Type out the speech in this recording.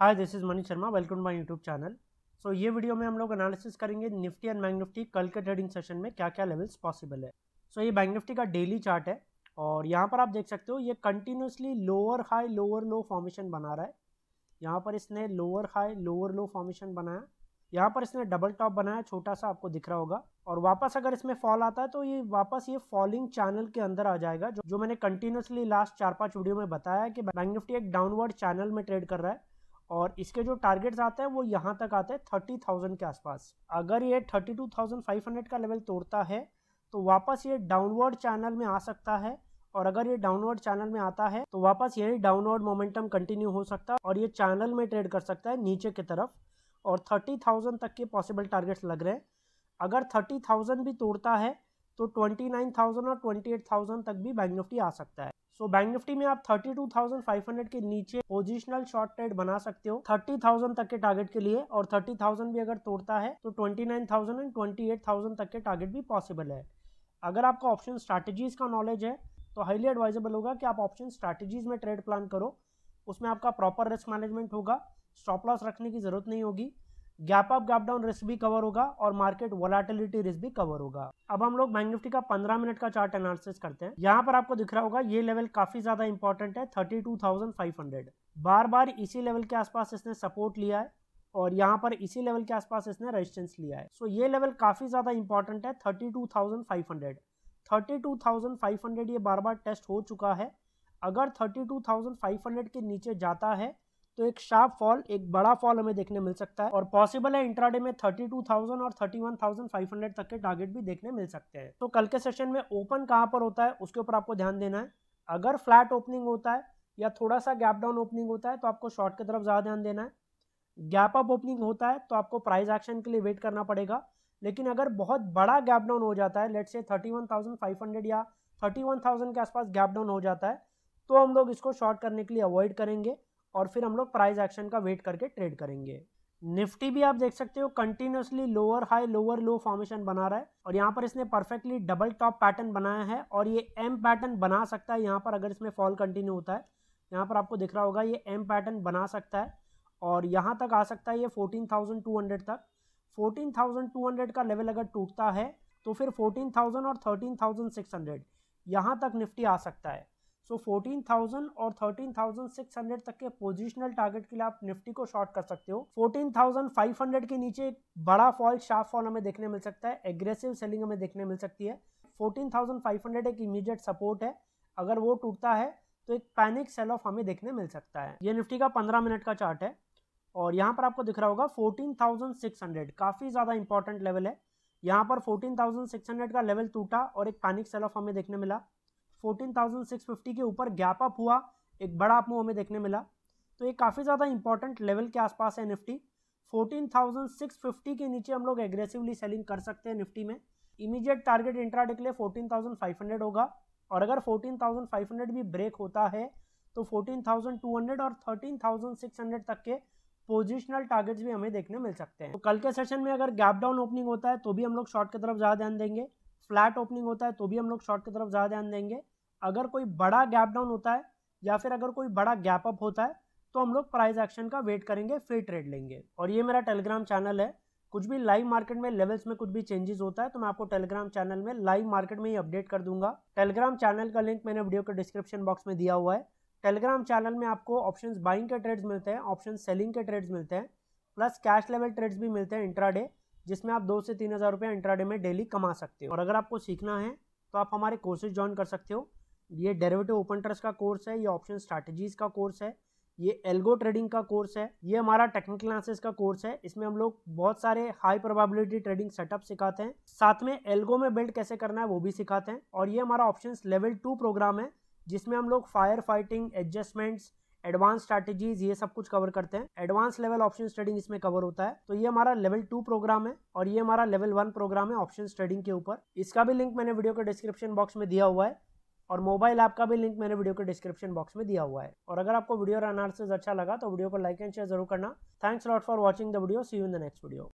hi this is Manish Sharma welcome my YouTube channel so ये video में हम लोग एनालिसिस करेंगे निफ्टी एंड बैंक निफ्टी कल के ट्रेडिंग सेशन में क्या क्या लेवल्स पॉसिबल है सो so, ये बैंक निफ्टी का डेली चार्ट है और यहाँ पर आप देख सकते हो ये continuously lower high lower low formation बना रहा है यहाँ पर इसने lower high lower low formation बनाया यहाँ पर इसने डबल टॉप बनाया छोटा सा आपको दिख रहा होगा और वापस अगर इसमें फॉल आता है तो ये वापस ये फॉलिंग चैनल के अंदर आ जाएगा जो, जो मैंने कंटिन्यूसली लास्ट चार पाँच वीडियो में बताया कि बैंक निफ्टी एक डाउनवर्ड चैनल में ट्रेड कर रहा है और इसके जो टारगेट्स आते हैं वो यहाँ तक आते हैं थर्टी थाउजेंड के आसपास अगर ये thirty two thousand five hundred का लेवल तोड़ता है तो वापस ये डाउनवर्ड चैनल में आ सकता है और अगर ये डाउनवर्ड चैनल में आता है तो वापस यही डाउनवर्ड मोमेंटम कंटिन्यू हो सकता है और ये चैनल में ट्रेड कर सकता है नीचे की तरफ और थर्टी थाउजेंड तक के पॉसिबल टारगेट्स लग रहे हैं अगर थर्टी थाउजेंड भी तोड़ता है तो ट्वेंटी नाइन थाउजेंड और ट्वेंटी एट थाउजेंड तक भी बैंक निफ्टी आ सकता है सो बैंक निफ्टी में आप 32,500 के नीचे पोजिशनल शॉर्ट ट्रेड बना सकते हो 30,000 तक के टारगेट के लिए और 30,000 भी अगर तोड़ता है तो 29,000 एंड 28,000 तक के टारगेट भी पॉसिबल है अगर आपका ऑप्शन स्ट्रैटेजीज का नॉलेज है तो हाईली एडवाइजेबल होगा कि आप ऑप्शन स्ट्रैटेजीज में ट्रेड प्लान करो उसमें आपका प्रॉपर रिस्क मैनेजमेंट होगा स्टॉप लॉस रखने की जरूरत नहीं होगी gap up gap down risk भी कवर होगा और मार्केट वोलाटिलिटी रिस्क भी कवर होगा अब हम लोग बैंक निफ्टी का 15 मिनट का चार्ट एनालिसिस करते हैं यहाँ पर आपको दिख रहा होगा ये लेवल काफी ज्यादा इंपॉर्टेंट है 32,500 बार बार इसी लेवल के आसपास इसने सपोर्ट लिया है और यहाँ पर इसी लेवल के आसपास इसने रेजिस्टेंस लिया है सो ये लेवल काफी ज्यादा इंपॉर्टेंट है थर्टी टू ये बार बार टेस्ट हो चुका है अगर थर्टी के नीचे जाता है तो एक शार्प फॉल एक बड़ा फॉल हमें देखने मिल सकता है और पॉसिबल है इंट्राडे में 32,000 और 31,500 तक के टारगेट भी देखने मिल सकते हैं तो कल के सेशन में ओपन कहाँ पर होता है उसके ऊपर आपको ध्यान देना है अगर फ्लैट ओपनिंग होता है या थोड़ा सा गैप डाउन ओपनिंग होता है तो आपको शॉर्ट की तरफ ज़्यादा ध्यान देना है गैप अप ओपनिंग होता है तो आपको प्राइस एक्शन के लिए वेट करना पड़ेगा लेकिन अगर बहुत बड़ा गैप डाउन हो जाता है लेट से हंड्रेड या थाउजेंड के आसपास गैप डाउन हो जाता है तो हम लोग इसको शॉर्ट करने के लिए अवॉइड करेंगे और फिर हम लोग प्राइस एक्शन का वेट करके ट्रेड करेंगे निफ्टी भी आप देख सकते हो continuously lower high lower low formation बना रहा है और यहाँ पर इसने परफेक्टली डबल टॉप पैटर्न बनाया है और ये एम पैटर्न बना सकता है यहाँ पर अगर इसमें फॉल कंटिन्यू होता है यहाँ पर आपको दिख रहा होगा ये एम पैटर्न बना सकता है और यहाँ तक आ सकता है ये हंड्रेड तक हंड्रेड का लेवल अगर टूटता है तो फिर थाउजेंड और थर्टीन थाउजेंड हंड्रेड यहाँ तक निफ्टी आ सकता है सो फोर्टीन थाउजेंड और थर्टीन थाउजेंड सिक्स हंड्रेड तक के पोजिशनल टारगेट के लिए आप निफ्टी को शॉर्ट कर सकते हो फोर्टीन थाउजेंड फाइव हंड्रेड के नीचे एक बड़ा फॉल शार्प फॉल हमें देखने मिल सकता है एग्रेसिव सेलिंग हमें देखने मिल सकती है फोर्टीन थाउजेंड फाइव हंड्रेड एक इमीडिएट सपोर्ट है अगर वो टूटता है तो एक पैनिक सेल ऑफ हमें देखने मिल सकता है ये निफ्टी का पंद्रह मिनट का चार्ट है और यहाँ पर आपको दिख रहा होगा फोर्टीन थाउजेंड सिक्स हंड्रेड काफ़ी ज़्यादा इंपॉर्टेंट लेवल है यहाँ पर फोर्टीन थाउजेंड सिक्स हंड्रेड का लेवल टूटा और एक पैनिक सेल ऑफ हमें देखने मिला 14,650 के ऊपर गैप अप हुआ एक बड़ा अप मूव हमें देखने मिला तो ये काफ़ी ज़्यादा इंपॉर्टेंट लेवल के आसपास है निफ्टी 14,650 के नीचे हम लोग एग्रेसिवली सेलिंग कर सकते हैं निफ्टी में इमीडिएट टारगेट इंट्राडे के लिए 14,500 होगा और अगर 14,500 भी ब्रेक होता है तो 14,200 और 13,600 तक के पोजिशनल टारगेट्स भी हमें देखने मिल सकते हैं तो कल के सेशन में अगर गैप डाउन ओपनिंग होता है तो भी हम लोग शॉर्ट की तरफ ज़्यादा ध्यान देंगे फ्लैट ओपनिंग होता है तो भी हम लोग शॉर्ट की तरफ ज़्यादा ध्यान देंगे अगर कोई बड़ा गैप डाउन होता है या फिर अगर कोई बड़ा गैप अप होता है तो हम लोग प्राइस एक्शन का वेट करेंगे फिर ट्रेड लेंगे और ये मेरा टेलीग्राम चैनल है कुछ भी लाइव मार्केट में लेवल्स में कुछ भी चेंजेस होता है तो मैं आपको टेलीग्राम चैनल में लाइव मार्केट में ही अपडेट कर दूंगा टेलीग्राम चैनल का लिंक मैंने वीडियो के डिस्क्रिप्शन बॉक्स में दिया हुआ है टेलीग्राम चैनल में आपको ऑप्शन बाइंग के ट्रेड्स मिलते हैं ऑप्शन सेलिंग के ट्रेड्स मिलते हैं प्लस कैश लेवल ट्रेड्स भी मिलते हैं इंट्राडे जिसमें आप दो से तीन हज़ार रुपये इंट्राडे में डेली कमा सकते हो और अगर आपको सीखना है तो आप हमारे कोर्सेज ज्वाइन कर सकते हो ये डेरेवेटिव ओपन ट्रस्ट का कोर्स है ये ऑप्शन स्ट्रैटेजीज का कोर्स है ये एल्गो ट्रेडिंग का कोर्स है ये हमारा टेक्निकल क्लासेस का कोर्स है इसमें हम लोग बहुत सारे हाई प्रोबेबिलिटी ट्रेडिंग सेटअप सिखाते हैं साथ में एल्गो में बिल्ड कैसे करना है वो भी सिखाते हैं और ये हमारा ऑप्शन लेवल टू प्रोग्राम है जिसमें हम लोग fire fighting adjustments advance strategies ये सब कुछ कवर करते हैं एडवांस लेवल ऑप्शन ट्रेडिंग इसमें कवर होता है तो ये हमारा लेवल टू प्रोग्राम है और ये हमारा लेवल वन प्रोग्राम है ऑप्शन ट्रेडिंग के ऊपर इसका भी लिंक मैंने वीडियो के डिस्क्रिप्शन बॉक्स में दिया हुआ है और मोबाइल ऐप का भी लिंक मैंने वीडियो के डिस्क्रिप्शन बॉक्स में दिया हुआ है और अगर आपको वीडियो और अनालिसिस अच्छा लगा तो वीडियो को लाइक एंड शेयर जरूर करना thanks lot for watching the video see you in the next video